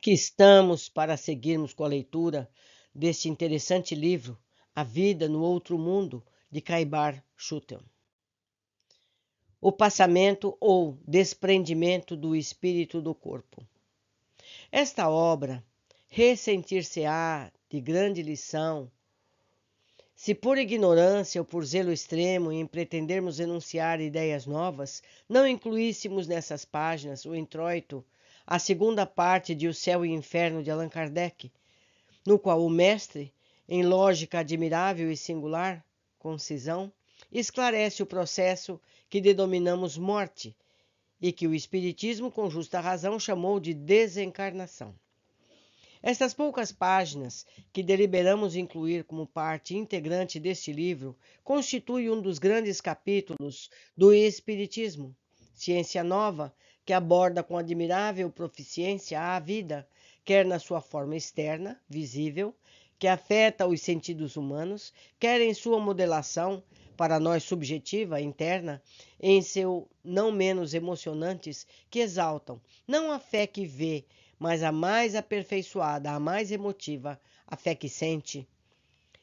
Aqui estamos para seguirmos com a leitura deste interessante livro, A Vida no Outro Mundo, de Caibar Schutel. O passamento ou desprendimento do espírito do corpo. Esta obra ressentir-se-á de grande lição se por ignorância ou por zelo extremo em pretendermos enunciar ideias novas, não incluíssemos nessas páginas o introito a segunda parte de O Céu e o Inferno de Allan Kardec, no qual o mestre, em lógica admirável e singular, concisão, esclarece o processo que denominamos morte e que o Espiritismo, com justa razão, chamou de desencarnação. Estas poucas páginas, que deliberamos incluir como parte integrante deste livro, constituem um dos grandes capítulos do Espiritismo, ciência nova que aborda com admirável proficiência a vida, quer na sua forma externa, visível, que afeta os sentidos humanos, quer em sua modelação, para nós subjetiva, interna, em seu não menos emocionantes, que exaltam não a fé que vê, mas a mais aperfeiçoada, a mais emotiva, a fé que sente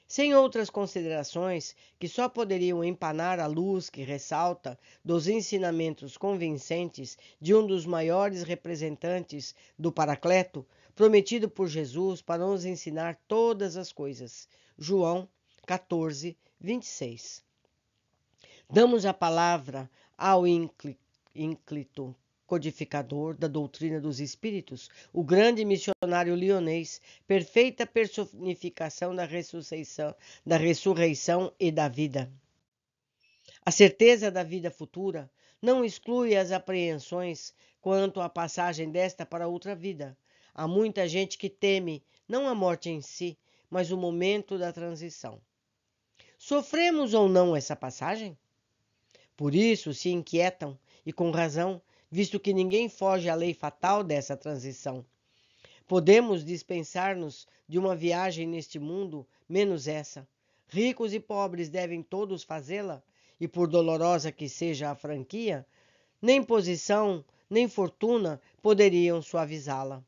sem outras considerações que só poderiam empanar a luz que ressalta dos ensinamentos convincentes de um dos maiores representantes do Paracleto, prometido por Jesus para nos ensinar todas as coisas. João 14, 26. Damos a palavra ao ínclito codificador da doutrina dos espíritos, o grande missionário lionês, perfeita personificação da ressurreição, da ressurreição e da vida. A certeza da vida futura não exclui as apreensões quanto à passagem desta para outra vida. Há muita gente que teme não a morte em si, mas o momento da transição. Sofremos ou não essa passagem? Por isso se inquietam, e com razão, visto que ninguém foge à lei fatal dessa transição. Podemos dispensar-nos de uma viagem neste mundo, menos essa. Ricos e pobres devem todos fazê-la, e por dolorosa que seja a franquia, nem posição, nem fortuna poderiam suavizá-la.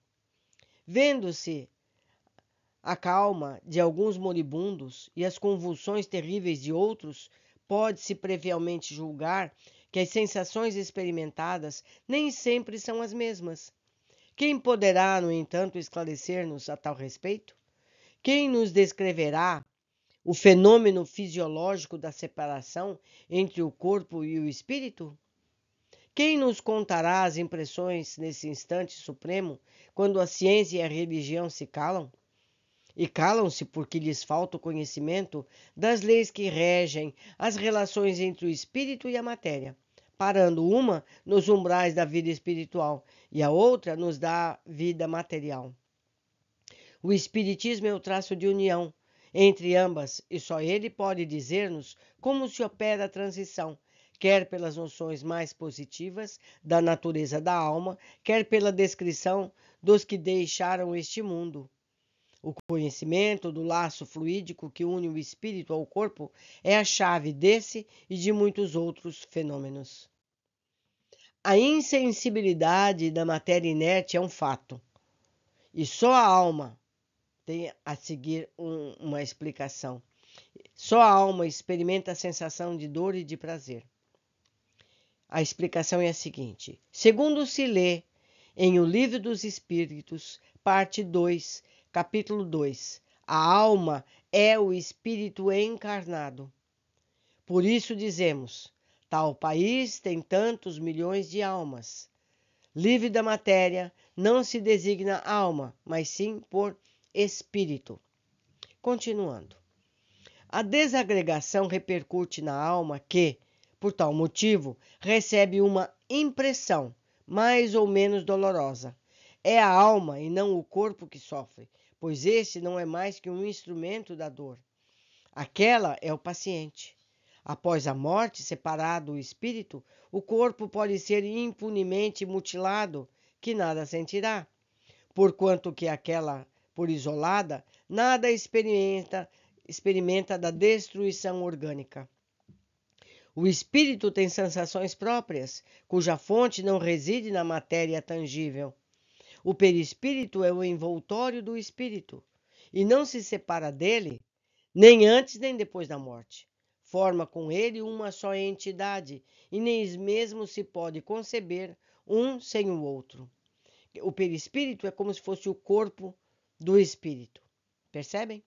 Vendo-se a calma de alguns moribundos e as convulsões terríveis de outros, pode-se previamente julgar que as sensações experimentadas nem sempre são as mesmas. Quem poderá, no entanto, esclarecer-nos a tal respeito? Quem nos descreverá o fenômeno fisiológico da separação entre o corpo e o espírito? Quem nos contará as impressões nesse instante supremo, quando a ciência e a religião se calam? e calam-se porque lhes falta o conhecimento das leis que regem as relações entre o espírito e a matéria, parando uma nos umbrais da vida espiritual e a outra nos da vida material. O espiritismo é o traço de união entre ambas e só ele pode dizer-nos como se opera a transição quer pelas noções mais positivas da natureza da alma, quer pela descrição dos que deixaram este mundo. O conhecimento do laço fluídico que une o espírito ao corpo é a chave desse e de muitos outros fenômenos. A insensibilidade da matéria inerte é um fato, e só a alma tem a seguir um, uma explicação. Só a alma experimenta a sensação de dor e de prazer. A explicação é a seguinte: segundo se lê em O Livro dos Espíritos, parte 2, Capítulo 2 A alma é o espírito encarnado. Por isso dizemos: tal país tem tantos milhões de almas. Livre da matéria, não se designa alma, mas sim por espírito. Continuando. A desagregação repercute na alma que, por tal motivo, recebe uma impressão mais ou menos dolorosa. É a alma e não o corpo que sofre, pois este não é mais que um instrumento da dor. Aquela é o paciente. Após a morte, separado o espírito, o corpo pode ser impunemente mutilado, que nada sentirá, porquanto que aquela, por isolada, nada experimenta, experimenta da destruição orgânica. O espírito tem sensações próprias, cuja fonte não reside na matéria tangível, o perispírito é o envoltório do espírito e não se separa dele, nem antes nem depois da morte. Forma com ele uma só entidade e nem mesmo se pode conceber um sem o outro. O perispírito é como se fosse o corpo do espírito. Percebem?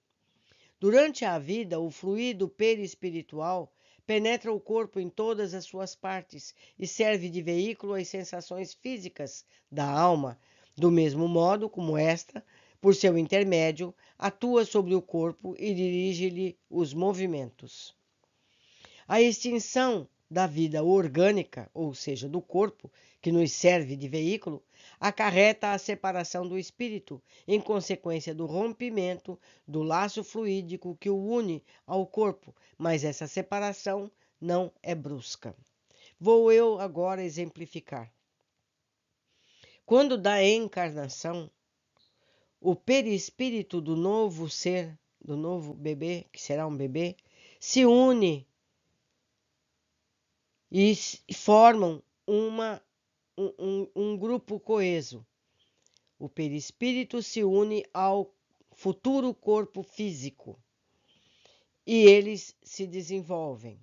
Durante a vida, o fluido perispiritual penetra o corpo em todas as suas partes e serve de veículo às sensações físicas da alma, do mesmo modo como esta, por seu intermédio, atua sobre o corpo e dirige-lhe os movimentos. A extinção da vida orgânica, ou seja, do corpo, que nos serve de veículo, acarreta a separação do espírito, em consequência do rompimento do laço fluídico que o une ao corpo, mas essa separação não é brusca. Vou eu agora exemplificar. Quando da encarnação, o perispírito do novo ser, do novo bebê, que será um bebê, se une e formam uma, um, um grupo coeso. O perispírito se une ao futuro corpo físico e eles se desenvolvem.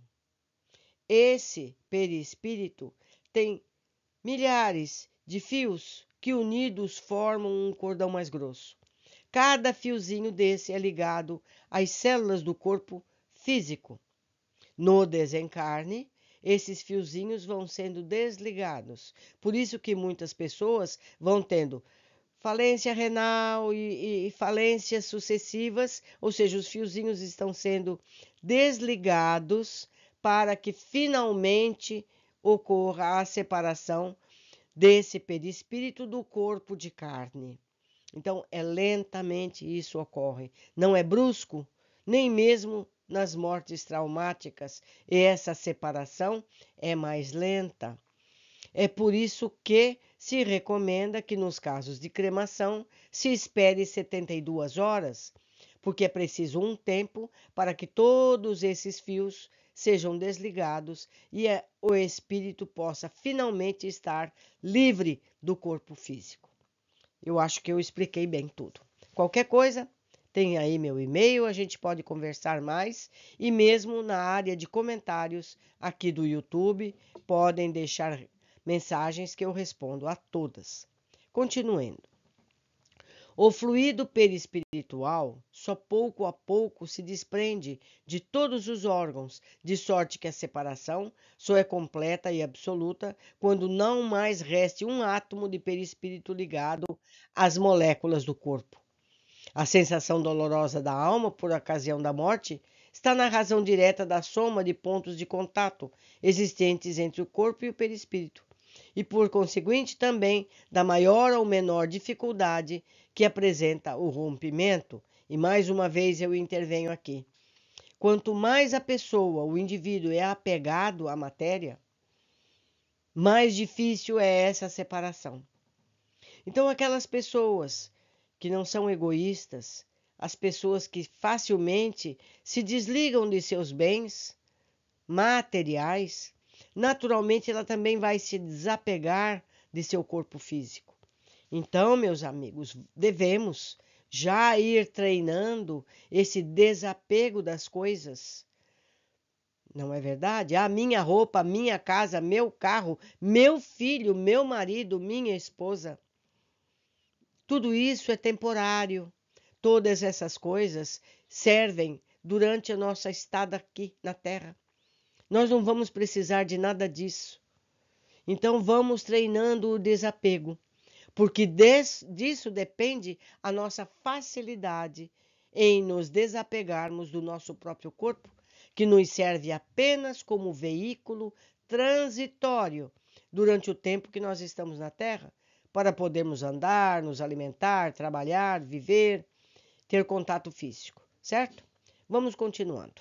Esse perispírito tem milhares de fios que unidos formam um cordão mais grosso. Cada fiozinho desse é ligado às células do corpo físico. No desencarne, esses fiozinhos vão sendo desligados. Por isso que muitas pessoas vão tendo falência renal e, e falências sucessivas, ou seja, os fiozinhos estão sendo desligados para que finalmente ocorra a separação desse perispírito do corpo de carne. Então, é lentamente isso ocorre. Não é brusco, nem mesmo nas mortes traumáticas, e essa separação é mais lenta. É por isso que se recomenda que, nos casos de cremação, se espere 72 horas, porque é preciso um tempo para que todos esses fios sejam desligados e é, o espírito possa finalmente estar livre do corpo físico. Eu acho que eu expliquei bem tudo. Qualquer coisa, tem aí meu e-mail, a gente pode conversar mais e mesmo na área de comentários aqui do YouTube, podem deixar mensagens que eu respondo a todas. Continuando. O fluido perispiritual só pouco a pouco se desprende de todos os órgãos, de sorte que a separação só é completa e absoluta quando não mais reste um átomo de perispírito ligado às moléculas do corpo. A sensação dolorosa da alma por ocasião da morte está na razão direta da soma de pontos de contato existentes entre o corpo e o perispírito e, por conseguinte, também da maior ou menor dificuldade que apresenta o rompimento. E mais uma vez eu intervenho aqui. Quanto mais a pessoa, o indivíduo, é apegado à matéria, mais difícil é essa separação. Então, aquelas pessoas que não são egoístas, as pessoas que facilmente se desligam de seus bens materiais, naturalmente ela também vai se desapegar de seu corpo físico. Então, meus amigos, devemos já ir treinando esse desapego das coisas. Não é verdade? A ah, minha roupa, minha casa, meu carro, meu filho, meu marido, minha esposa. Tudo isso é temporário. Todas essas coisas servem durante a nossa estada aqui na Terra. Nós não vamos precisar de nada disso. Então vamos treinando o desapego, porque des, disso depende a nossa facilidade em nos desapegarmos do nosso próprio corpo, que nos serve apenas como veículo transitório durante o tempo que nós estamos na Terra, para podermos andar, nos alimentar, trabalhar, viver, ter contato físico, certo? Vamos continuando.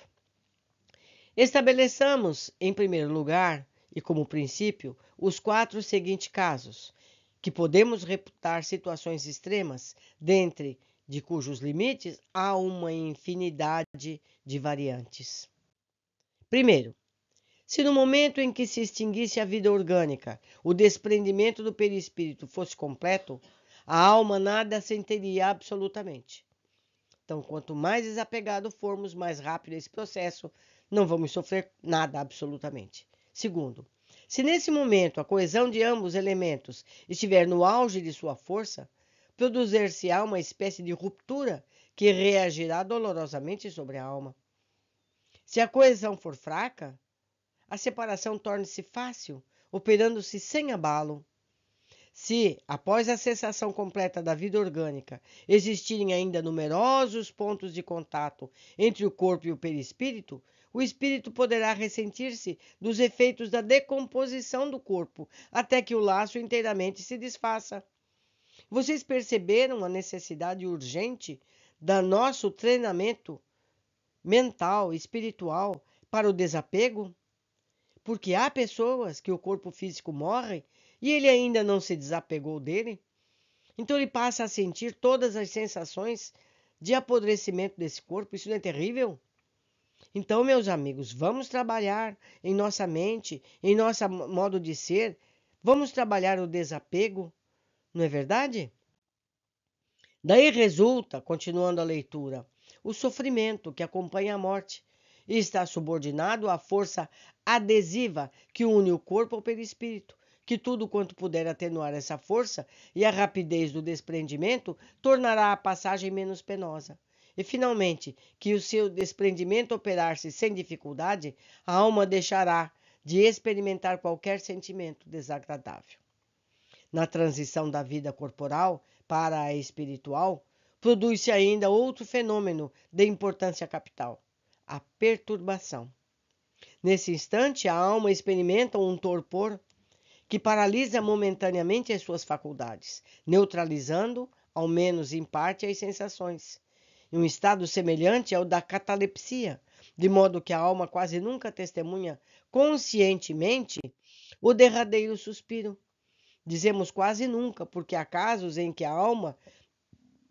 Estabeleçamos, em primeiro lugar, e como princípio, os quatro seguintes casos, que podemos reputar situações extremas, dentre de cujos limites há uma infinidade de variantes. Primeiro, se no momento em que se extinguisse a vida orgânica, o desprendimento do perispírito fosse completo, a alma nada sentiria absolutamente. Então, quanto mais desapegado formos, mais rápido esse processo, não vamos sofrer nada absolutamente. Segundo, se nesse momento a coesão de ambos elementos estiver no auge de sua força, produzir-se-á uma espécie de ruptura que reagirá dolorosamente sobre a alma. Se a coesão for fraca, a separação torna-se fácil, operando-se sem abalo. Se, após a cessação completa da vida orgânica, existirem ainda numerosos pontos de contato entre o corpo e o perispírito, o espírito poderá ressentir-se dos efeitos da decomposição do corpo, até que o laço inteiramente se desfaça. Vocês perceberam a necessidade urgente do nosso treinamento mental, espiritual, para o desapego? Porque há pessoas que o corpo físico morre e ele ainda não se desapegou dele. Então ele passa a sentir todas as sensações de apodrecimento desse corpo. Isso não é terrível? Então, meus amigos, vamos trabalhar em nossa mente, em nosso modo de ser, vamos trabalhar o desapego, não é verdade? Daí resulta, continuando a leitura, o sofrimento que acompanha a morte e está subordinado à força adesiva que une o corpo ao perispírito, que tudo quanto puder atenuar essa força e a rapidez do desprendimento tornará a passagem menos penosa. E, finalmente, que o seu desprendimento operar-se sem dificuldade, a alma deixará de experimentar qualquer sentimento desagradável. Na transição da vida corporal para a espiritual, produz-se ainda outro fenômeno de importância capital: a perturbação. Nesse instante, a alma experimenta um torpor que paralisa momentaneamente as suas faculdades, neutralizando, ao menos em parte, as sensações, em um estado semelhante ao da catalepsia, de modo que a alma quase nunca testemunha conscientemente o derradeiro suspiro. Dizemos quase nunca, porque há casos em que a alma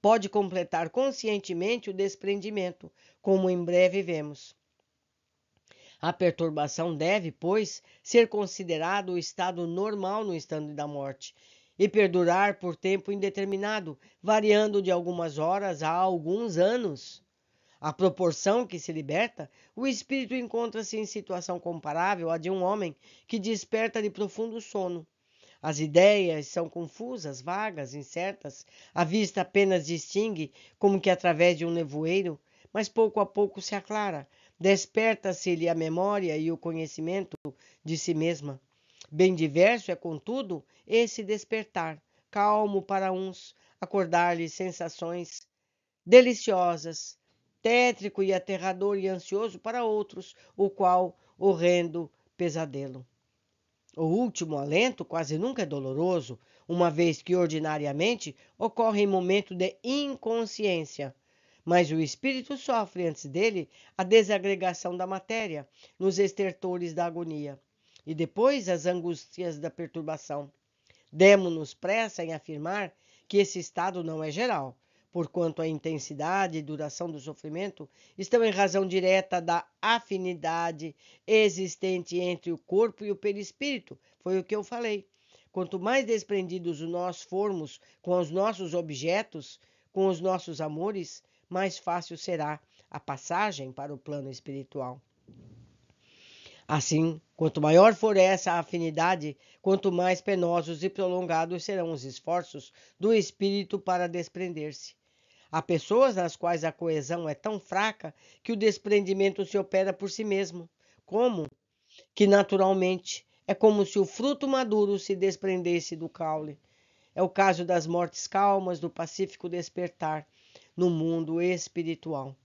pode completar conscientemente o desprendimento, como em breve vemos. A perturbação deve, pois, ser considerado o estado normal no estado da morte, e perdurar por tempo indeterminado, variando de algumas horas a alguns anos. A proporção que se liberta, o espírito encontra-se em situação comparável à de um homem que desperta de profundo sono. As ideias são confusas, vagas, incertas, a vista apenas distingue, como que através de um nevoeiro, mas pouco a pouco se aclara, desperta-se-lhe a memória e o conhecimento de si mesma. Bem diverso é, contudo, esse despertar, calmo para uns, acordar-lhe sensações deliciosas, tétrico e aterrador e ansioso para outros, o qual horrendo pesadelo. O último alento quase nunca é doloroso, uma vez que ordinariamente ocorre em momento de inconsciência. Mas o espírito sofre antes dele a desagregação da matéria nos estertores da agonia e depois as angústias da perturbação. Demo-nos pressa em afirmar que esse estado não é geral, porquanto a intensidade e duração do sofrimento estão em razão direta da afinidade existente entre o corpo e o perispírito. Foi o que eu falei. Quanto mais desprendidos nós formos com os nossos objetos, com os nossos amores, mais fácil será a passagem para o plano espiritual. Assim, quanto maior for essa afinidade, quanto mais penosos e prolongados serão os esforços do espírito para desprender-se. Há pessoas nas quais a coesão é tão fraca que o desprendimento se opera por si mesmo. Como? Que naturalmente é como se o fruto maduro se desprendesse do caule. É o caso das mortes calmas do pacífico despertar no mundo espiritual.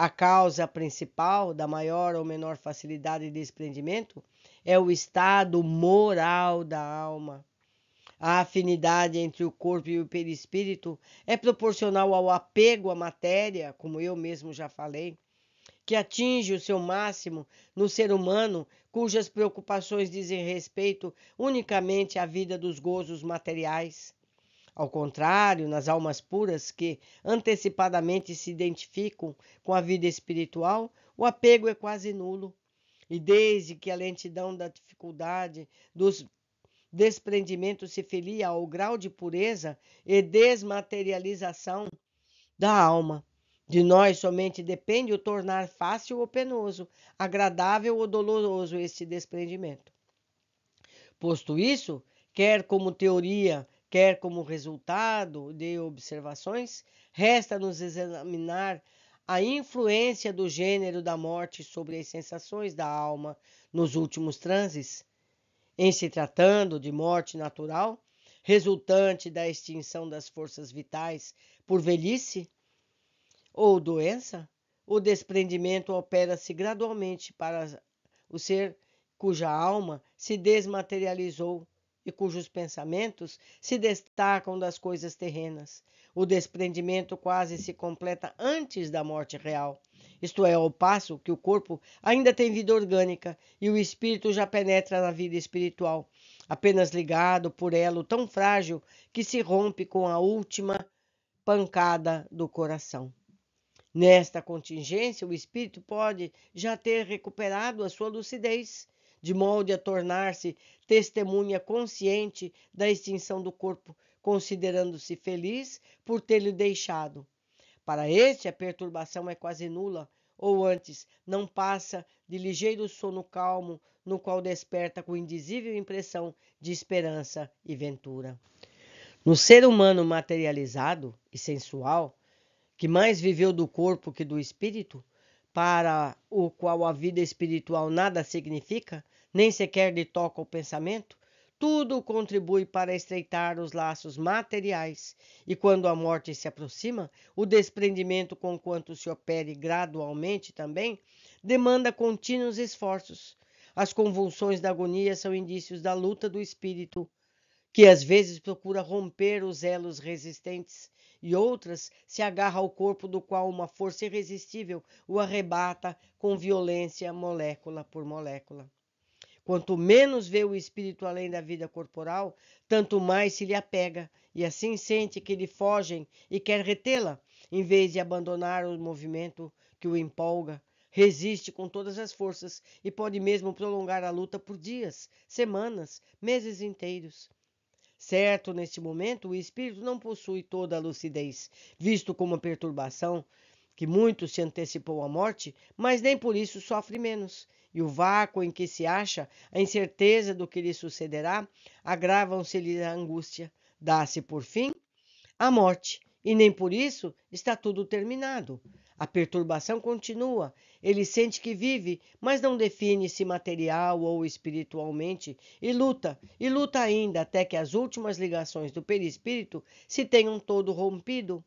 A causa principal da maior ou menor facilidade de desprendimento é o estado moral da alma. A afinidade entre o corpo e o perispírito é proporcional ao apego à matéria, como eu mesmo já falei, que atinge o seu máximo no ser humano, cujas preocupações dizem respeito unicamente à vida dos gozos materiais. Ao contrário, nas almas puras que antecipadamente se identificam com a vida espiritual, o apego é quase nulo. E desde que a lentidão da dificuldade, dos desprendimentos se filia ao grau de pureza e desmaterialização da alma, de nós somente depende o tornar fácil ou penoso, agradável ou doloroso este desprendimento. Posto isso, quer como teoria quer como resultado de observações, resta-nos examinar a influência do gênero da morte sobre as sensações da alma nos últimos transes. Em se tratando de morte natural, resultante da extinção das forças vitais por velhice ou doença, o desprendimento opera-se gradualmente para o ser cuja alma se desmaterializou e cujos pensamentos se destacam das coisas terrenas. O desprendimento quase se completa antes da morte real, isto é, ao passo que o corpo ainda tem vida orgânica e o espírito já penetra na vida espiritual, apenas ligado por elo tão frágil que se rompe com a última pancada do coração. Nesta contingência, o espírito pode já ter recuperado a sua lucidez de molde a tornar-se testemunha consciente da extinção do corpo, considerando-se feliz por ter-lhe deixado. Para este, a perturbação é quase nula, ou antes, não passa de ligeiro sono calmo, no qual desperta com indizível impressão de esperança e ventura. No ser humano materializado e sensual, que mais viveu do corpo que do espírito, para o qual a vida espiritual nada significa, nem sequer lhe toca o pensamento, tudo contribui para estreitar os laços materiais, e quando a morte se aproxima, o desprendimento conquanto se opere gradualmente também demanda contínuos esforços. As convulsões da agonia são indícios da luta do espírito, que às vezes procura romper os elos resistentes e outras se agarra ao corpo do qual uma força irresistível o arrebata com violência molécula por molécula. Quanto menos vê o espírito além da vida corporal, tanto mais se lhe apega, e assim sente que lhe fogem e quer retê-la, em vez de abandonar o movimento que o empolga. Resiste com todas as forças e pode mesmo prolongar a luta por dias, semanas, meses inteiros. Certo, neste momento, o espírito não possui toda a lucidez, visto como a perturbação que muito se antecipou à morte, mas nem por isso sofre menos e o vácuo em que se acha, a incerteza do que lhe sucederá, agravam-se-lhe a angústia. Dá-se, por fim, a morte, e nem por isso está tudo terminado. A perturbação continua. Ele sente que vive, mas não define-se material ou espiritualmente e luta, e luta ainda até que as últimas ligações do perispírito se tenham todo rompido.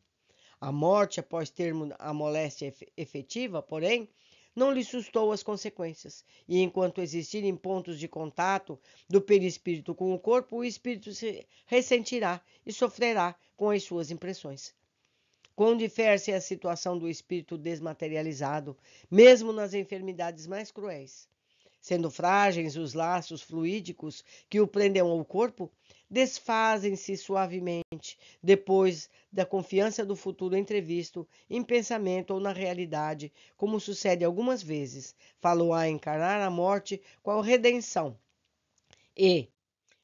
A morte, após termo a moléstia efetiva, porém, não lhe sustou as consequências. E enquanto existirem pontos de contato do perispírito com o corpo, o espírito se ressentirá e sofrerá com as suas impressões. Quão difere-se a situação do espírito desmaterializado, mesmo nas enfermidades mais cruéis. Sendo frágeis os laços fluídicos que o prendem ao corpo, desfazem-se suavemente depois da confiança do futuro entrevisto em pensamento ou na realidade, como sucede algumas vezes. Falou a encarnar a morte qual redenção. E,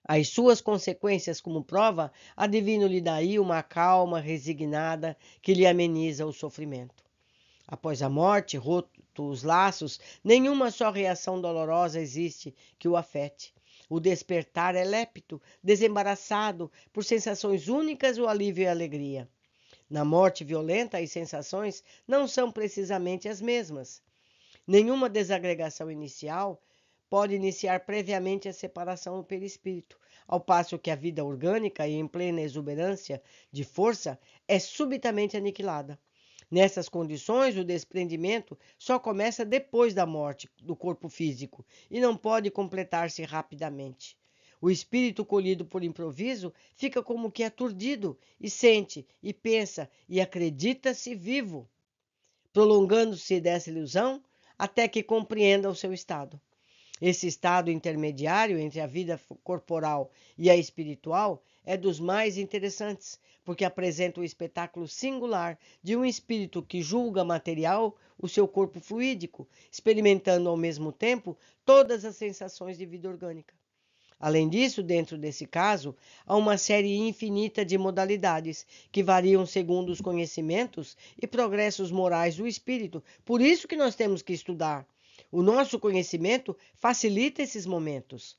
as suas consequências como prova, adivino-lhe daí uma calma resignada que lhe ameniza o sofrimento. Após a morte, roto os laços, nenhuma só reação dolorosa existe que o afete. O despertar é lépito, desembaraçado por sensações únicas, o alívio e a alegria. Na morte violenta, as sensações não são precisamente as mesmas. Nenhuma desagregação inicial pode iniciar previamente a separação do perispírito, ao passo que a vida orgânica e em plena exuberância de força é subitamente aniquilada. Nessas condições, o desprendimento só começa depois da morte do corpo físico e não pode completar-se rapidamente. O espírito colhido por improviso fica como que aturdido e sente e pensa e acredita-se vivo, prolongando-se dessa ilusão até que compreenda o seu estado. Esse estado intermediário entre a vida corporal e a espiritual é dos mais interessantes, porque apresenta o um espetáculo singular de um espírito que julga material o seu corpo fluídico, experimentando ao mesmo tempo todas as sensações de vida orgânica. Além disso, dentro desse caso, há uma série infinita de modalidades que variam segundo os conhecimentos e progressos morais do espírito. Por isso que nós temos que estudar o nosso conhecimento facilita esses momentos.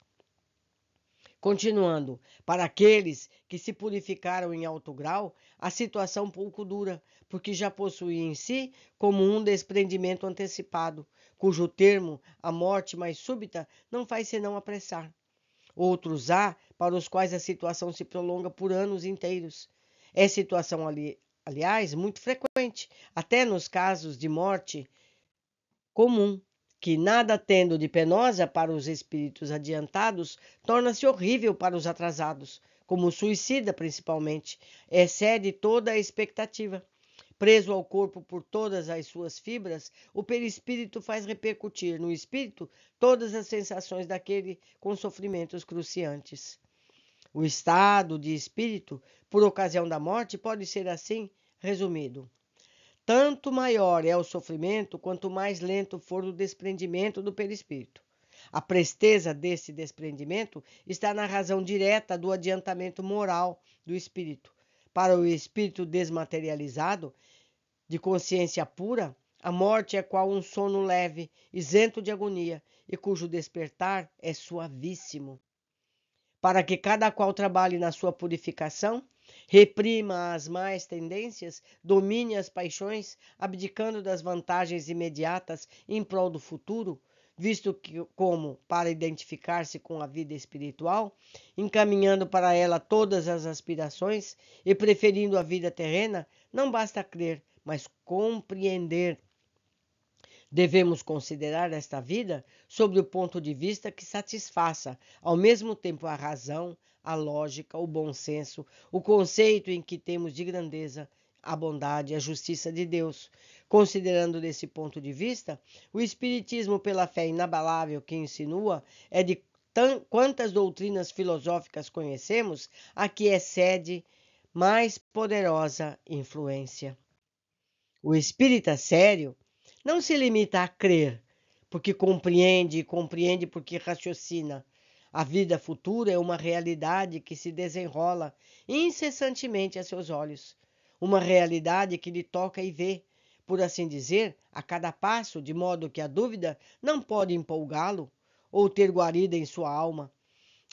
Continuando, para aqueles que se purificaram em alto grau, a situação pouco dura, porque já possuía em si como um desprendimento antecipado, cujo termo, a morte mais súbita, não faz senão apressar. Outros há para os quais a situação se prolonga por anos inteiros. É situação, ali, aliás, muito frequente, até nos casos de morte comum, que nada tendo de penosa para os espíritos adiantados, torna-se horrível para os atrasados, como suicida principalmente, excede toda a expectativa. Preso ao corpo por todas as suas fibras, o perispírito faz repercutir no espírito todas as sensações daquele com sofrimentos cruciantes. O estado de espírito, por ocasião da morte, pode ser assim resumido: tanto maior é o sofrimento quanto mais lento for o desprendimento do perispírito. A presteza desse desprendimento está na razão direta do adiantamento moral do espírito. Para o espírito desmaterializado, de consciência pura, a morte é qual um sono leve, isento de agonia, e cujo despertar é suavíssimo. Para que cada qual trabalhe na sua purificação, Reprima as más tendências, domine as paixões, abdicando das vantagens imediatas em prol do futuro, visto que como para identificar-se com a vida espiritual, encaminhando para ela todas as aspirações e preferindo a vida terrena, não basta crer, mas compreender Devemos considerar esta vida sob o ponto de vista que satisfaça, ao mesmo tempo, a razão, a lógica, o bom senso, o conceito em que temos de grandeza, a bondade e a justiça de Deus. Considerando desse ponto de vista, o Espiritismo, pela fé inabalável que insinua, é de quantas doutrinas filosóficas conhecemos, a que excede mais poderosa influência. O espírita sério não se limita a crer, porque compreende, e compreende porque raciocina. A vida futura é uma realidade que se desenrola incessantemente a seus olhos, uma realidade que lhe toca e vê, por assim dizer, a cada passo, de modo que a dúvida não pode empolgá-lo ou ter guarida em sua alma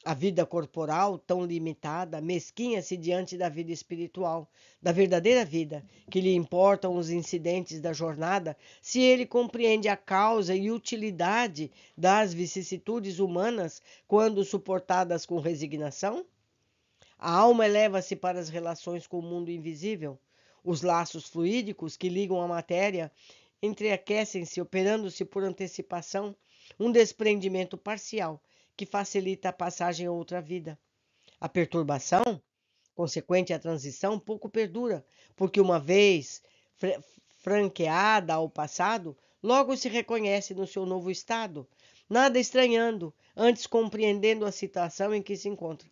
a vida corporal tão limitada mesquinha-se diante da vida espiritual, da verdadeira vida, que lhe importam os incidentes da jornada, se ele compreende a causa e utilidade das vicissitudes humanas quando suportadas com resignação? A alma eleva-se para as relações com o mundo invisível. Os laços fluídicos que ligam a matéria entreaquecem-se, operando-se por antecipação um desprendimento parcial que facilita a passagem a outra vida. A perturbação consequente à transição pouco perdura, porque uma vez fr franqueada ao passado, logo se reconhece no seu novo estado, nada estranhando, antes compreendendo a situação em que se encontra.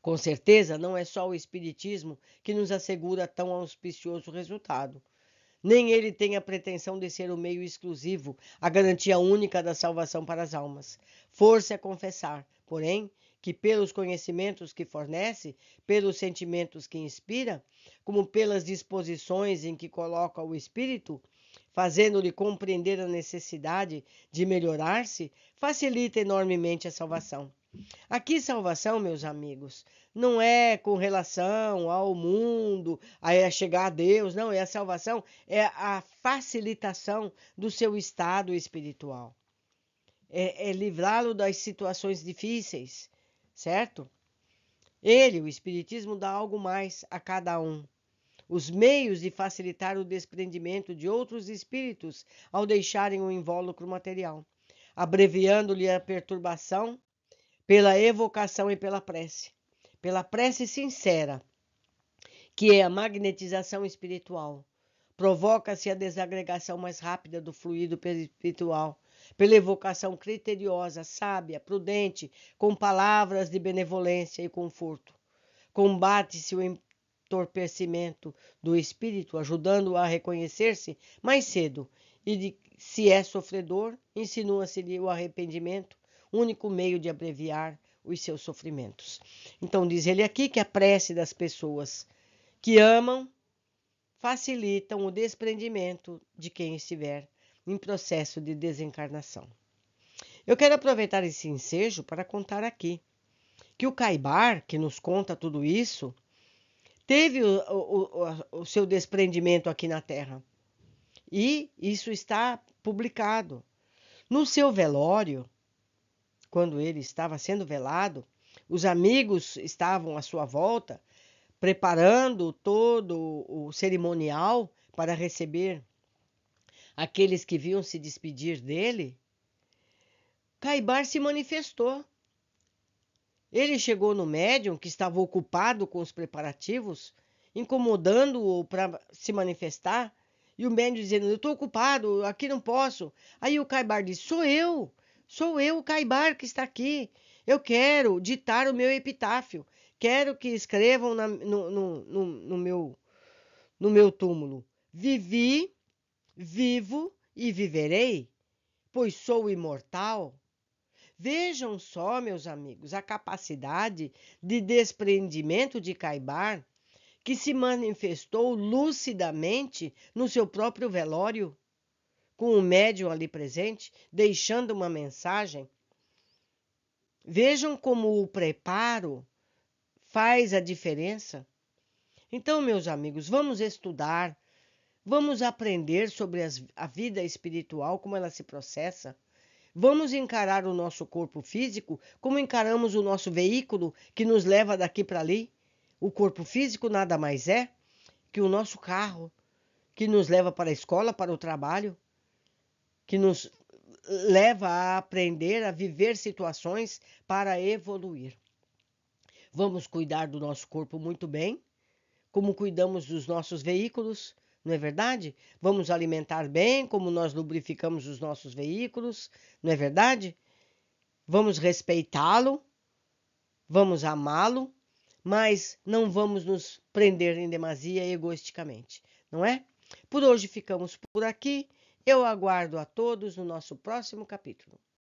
Com certeza, não é só o Espiritismo que nos assegura tão auspicioso resultado nem ele tem a pretensão de ser o meio exclusivo, a garantia única da salvação para as almas. Força é confessar, porém, que pelos conhecimentos que fornece, pelos sentimentos que inspira, como pelas disposições em que coloca o espírito, fazendo-lhe compreender a necessidade de melhorar-se, facilita enormemente a salvação. Aqui, salvação, meus amigos, não é com relação ao mundo, a é chegar a Deus, não. É a salvação, é a facilitação do seu estado espiritual. É, é livrá-lo das situações difíceis, certo? Ele, o Espiritismo, dá algo mais a cada um. Os meios de facilitar o desprendimento de outros espíritos ao deixarem o invólucro material, abreviando-lhe a perturbação pela evocação e pela prece, pela prece sincera, que é a magnetização espiritual. Provoca-se a desagregação mais rápida do fluido espiritual, pela evocação criteriosa, sábia, prudente, com palavras de benevolência e conforto. Combate-se o entorpecimento do espírito, ajudando-o a reconhecer-se mais cedo, e de, se é sofredor, insinua-se-lhe o arrependimento único meio de abreviar os seus sofrimentos. Então, diz ele aqui que a prece das pessoas que amam facilitam o desprendimento de quem estiver em processo de desencarnação. Eu quero aproveitar esse ensejo para contar aqui que o Caibar, que nos conta tudo isso, teve o, o, o, seu desprendimento aqui na Terra. E isso está publicado. No seu velório, quando ele estava sendo velado, os amigos estavam à sua volta, preparando todo o cerimonial para receber aqueles que vinham se despedir dele, Caibar se manifestou. Ele chegou no médium, que estava ocupado com os preparativos, incomodando-o para se manifestar, e o médium dizendo: Eu estou ocupado, aqui não posso. Aí o Caibar disse: Sou eu. Sou eu, o Caibar, que está aqui. Eu quero ditar o meu epitáfio. Quero que escrevam na, no, no, no, no, meu, no meu túmulo. Vivi, vivo e viverei, pois sou imortal. Vejam só, meus amigos, a capacidade de desprendimento de Caibar, que se manifestou lucidamente no seu próprio velório com o médium ali presente, deixando uma mensagem. Vejam como o preparo faz a diferença. Então, meus amigos, vamos estudar, vamos aprender sobre as, a vida espiritual, como ela se processa. Vamos encarar o nosso corpo físico como encaramos o nosso veículo que nos leva daqui para ali. O corpo físico nada mais é que o nosso carro que nos leva para a escola, para o trabalho que nos leva a aprender a viver situações para evoluir. Vamos cuidar do nosso corpo muito bem, como cuidamos dos nossos veículos, não é verdade? Vamos alimentar bem, como nós lubrificamos os nossos veículos, não é verdade? Vamos respeitá-lo, vamos amá-lo, mas não vamos nos prender em demasia egoisticamente, não é? Por hoje ficamos por aqui. Eu aguardo a todos no nosso próximo capítulo.